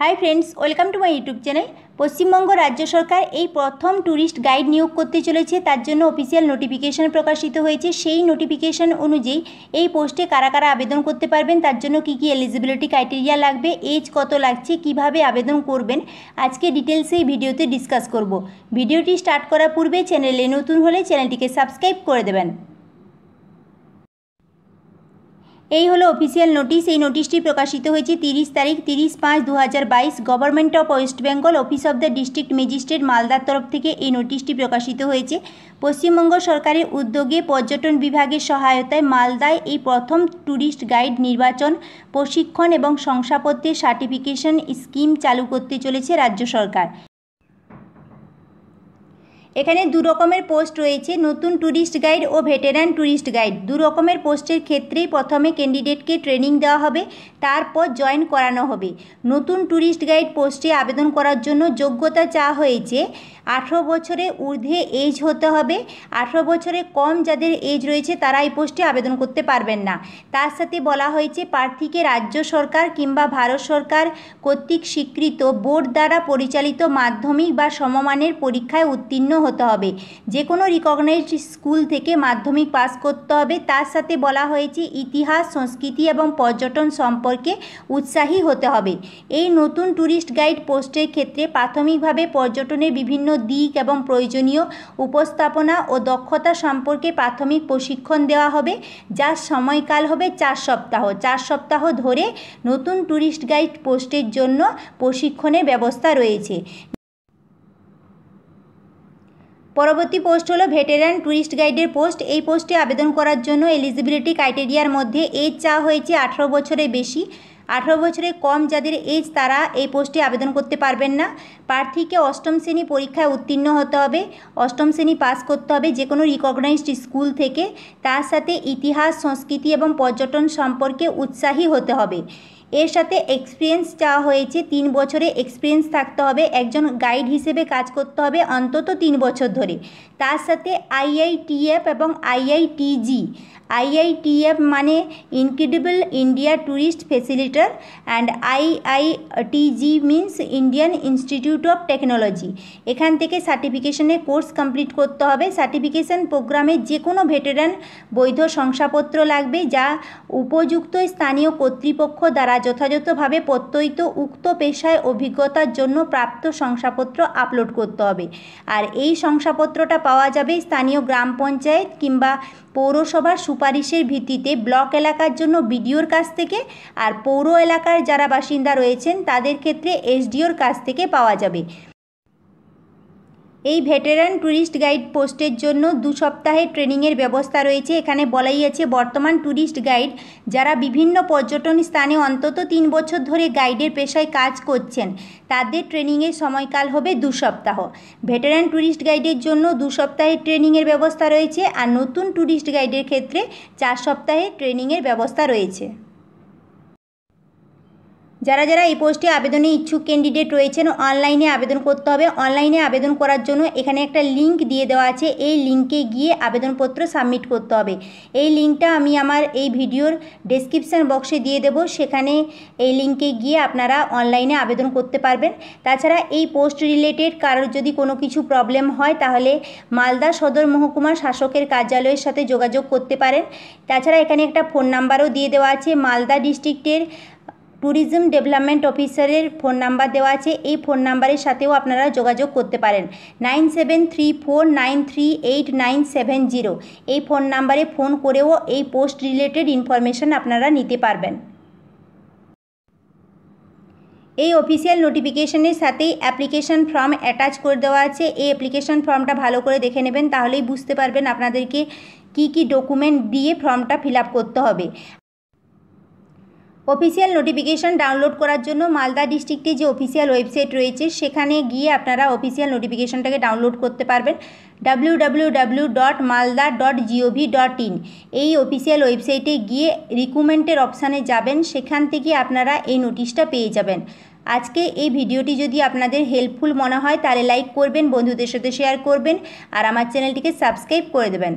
high friends welcome to my YouTube channel Paschimbanga রাজ্য সরকার এই প্রথম ট্যুরিস্ট গাইড নিয়োগ করতে চলেছে তার জন্য অফিসিয়াল নোটিফিকেশন প্রকাশিত হয়েছে সেই নোটিফিকেশন অনুযায়ী এই পোস্টে কারা কারা আবেদন করতে পারবেন তার জন্য কি কী এলিজিবিলিটি ক্রাইটেরিয়া লাগবে এজ কত লাগছে কিভাবে আবেদন করবেন আজকে ডিটেলসে এই ভিডিওতে ডিসকাস করব ভিডিওটি স্টার্ট করার পূর্বে চ্যানেলে নতুন হলে চ্যানেলটিকে সাবস্ক্রাইব করে দেবেন এই হলো অফিসিয়াল নোটিশ এই নোটিশটি প্রকাশিত হয়েছে তিরিশ তারিখ তিরিশ পাঁচ দু হাজার বাইশ government of West Bengal office of the district magistrate মালদার তরফ থেকে এই নোটিশটি প্রকাশিত হয়েছে পশ্চিমবঙ্গ সরকারের উদ্যোগে পর্যটন বিভাগের সহায়তায় মালদায় এই প্রথম ট্যুরিস্ট গাইড নির্বাচন প্রশিক্ষণ এবং শংসাপত্রের সার্টিফিকেশন স্কিম চালু করতে চলেছে রাজ্য সরকার এখানে দু রকমের পোস্ট রয়েছে নতুন ট্যুরিস্ট গাইড ও ভেটেরান ট্যুরিস্ট গাইড দু রকমের পোস্টের ক্ষেত্রেই প্রথমে ক্যান্ডিডেটকে ট্রেনিং দেওয়া হবে তারপর জয়েন করানো হবে নতুন ট্যুরিস্ট গাইড পোস্টে আবেদন করার জন্য যোগ্যতা চা হয়েছে আঠেরো বছরে ঊর্ধ্বে এজ হতে হবে আঠেরো বছরে কম যাদের এজ রয়েছে তারা এই পোস্টে আবেদন করতে পারবেন না তার সাথে বলা হয়েছে প্রার্থীকে রাজ্য সরকার কিংবা ভারত সরকার কর্তৃক স্বীকৃত বোর্ড দ্বারা পরিচালিত মাধ্যমিক বা সমমানের পরীক্ষায় উত্তীর্ণ হতে হবে যে কোনো রিকগনাইজড স্কুল থেকে মাধ্যমিক পাস করতে হবে তার সাথে বলা হয়েছে ইতিহাস সংস্কৃতি এবং পর্যটন সম্পর্কে উৎসাহী হতে হবে এই নতুন ট্যুরিস্ট গাইড পোস্টের ক্ষেত্রে প্রাথমিকভাবে পর্যটনের বিভিন্ন দিক এবং প্রয়োজনীয় উপস্থাপনা ও দক্ষতা সম্পর্কে প্রাথমিক প্রশিক্ষণ দেওয়া হবে যার সময়কাল হবে চার সপ্তাহ চার সপ্তাহ ধরে নতুন ট্যুরিস্ট গাইড পোস্টের জন্য প্রশিক্ষণের ব্যবস্থা রয়েছে পরবর্তী পোস্ট হলো ভেটেরান ট্যুরিস্ট গাইডের পোস্ট এই পোস্টে আবেদন করার জন্য এলিজিবিলিটি ক্রাইটেরিয়ার মধ্যে এজ চা হয়েছে আঠারো বছরের বেশি আঠারো বছরের কম যাদের এজ তারা এই পোস্টে আবেদন করতে পারবেন না প্রার্থীকে অষ্টম শ্রেণী পরীক্ষায় উত্তীর্ণ হতে হবে অষ্টম শ্রেণী পাস করতে হবে যে কোনো রিকগনাইজড স্কুল থেকে তার সাথে ইতিহাস সংস্কৃতি এবং পর্যটন সম্পর্কে উৎসাহী হতে হবে এর সাথে এক্সপিরিয়েন্স চাওয়া হয়েছে তিন বছরে এক্সপিরিয়েন্স থাকতে হবে একজন গাইড হিসেবে কাজ করতে হবে অন্তত তিন বছর ধরে তার সাথে আইআইটিএফ এবং আইআইটিজি আইআইটিএফ মানে incredible India tourist facilitator and IITG means Indian institute of technology এখান থেকে সার্টিফিকেশনের কোর্স কমপ্লিট করতে হবে সার্টিফিকেশন প্রোগ্রামে যে কোনো ভেটেরান বৈধ শংসাপত্র লাগবে যা উপযুক্ত স্থানীয় কর্তৃপক্ষ দ্বারা যথাযথভাবে প্রত্যয়িত উক্ত পেশায় অভিজ্ঞতার জন্য প্রাপ্ত শংসাপত্র আপলোড করতে হবে আর এই শংসাপত্রটা পাওয়া যাবে স্থানীয় গ্রাম পঞ্চায়েত কিংবা পৌরসভার সুপারিশের ভিত্তিতে ব্লক এলাকার জন্য বিডিওর কাছ থেকে আর পৌর এলাকার যারা বাসিন্দা রয়েছেন তাদের ক্ষেত্রে এসডিওর কাছ থেকে পাওয়া যাবে এই ভেটেরান ট্যুরিস্ট গাইড পোস্টের জন্য দু সপ্তাহের ট্রেনিংয়ের ব্যবস্থা রয়েছে এখানে বলাই আছে বর্তমান ট্যুরিস্ট গাইড যারা বিভিন্ন পর্যটন স্থানে অন্তত তিন বছর ধরে গাইডের পেশায় কাজ করছেন তাদের ট্রেনিংয়ের সময়কাল হবে দু সপ্তাহ ভেটেরান ট্যুরিস্ট গাইডের জন্য দু সপ্তাহের ট্রেনিংয়ের ব্যবস্থা রয়েছে আর নতুন ট্যুরিস্ট গাইডের ক্ষেত্রে চার সপ্তাহের ট্রেনিংয়ের ব্যবস্থা রয়েছে যারা যারা এই পোস্টে আবেদনে ইচ্ছুক ক্যান্ডিডেট রয়েছেন অনলাইনে আবেদন করতে হবে অনলাইনে আবেদন করার জন্য এখানে একটা লিঙ্ক দিয়ে দেওয়া আছে এই লিঙ্কে গিয়ে আবেদনপত্র সাবমিট করতে হবে এই লিঙ্কটা আমি আমার এই ভিডিওর ডেসক্রিপশান বক্সে দিয়ে দেব সেখানে এই লিঙ্কে গিয়ে আপনারা অনলাইনে আবেদন করতে পারবেন তাছাড়া এই পোস্ট রিলেটেড কারোর যদি কোনো কিছু প্রবলেম হয় তাহলে মালদা সদর মহকুমার শাসকের কার্যালয়ের সাথে যোগাযোগ করতে পারেন তাছাড়া এখানে একটা ফোন নাম্বারও দিয়ে দেওয়া আছে মালদা ডিস্ট্রিক্টের ট্যুরিজম ডেভেলপমেন্ট অফিসারের ফোন নাম্বার দেওয়া আছে এই ফোন নাম্বারের সাথেও আপনারা যোগাযোগ করতে পারেন nine seven three four nine three eight nine seven zero এই ফোন নাম্বারে ফোন করেও এই পোস্ট রিলেটেড ইনফরমেশান আপনারা নিতে পারবেন এই অফিসিয়াল নোটিফিকেশনের সাথেই অ্যাপ্লিকেশন ফর্ম অ্যাটাচ করে দেওয়া আছে এই অ্যাপ্লিকেশন ফর্মটা ভালো করে দেখে নেবেন তাহলেই বুঝতে পারবেন আপনাদেরকে কি কি ডকুমেন্ট দিয়ে ফর্মটা ফিল করতে হবে অফিসিয়াল নোটিফিকেশান ডাউনলোড করার জন্য মালদা ডিস্ট্রিক্টে যে অফিসিয়াল ওয়েবসাইট রয়েছে সেখানে গিয়ে আপনারা অফিসিয়াল নোটিফিকেশানটাকে ডাউনলোড করতে পারবেন W W dot Malda dot G O V dot in এই অফিসিয়াল ওয়েবসাইটে গিয়ে রিকুমেন্টের অপশানে যাবেন সেখান থেকে আপনারা এই নোটিশটা পেয়ে যাবেন আজকে এই ভিডিওটি যদি আপনাদের হেল্পফুল মনে হয় তাহলে লাইক করবেন বন্ধুদের সাথে শেয়ার করবেন আর আমার চ্যানেলটিকে সাবস্ক্রাইব করে দেবেন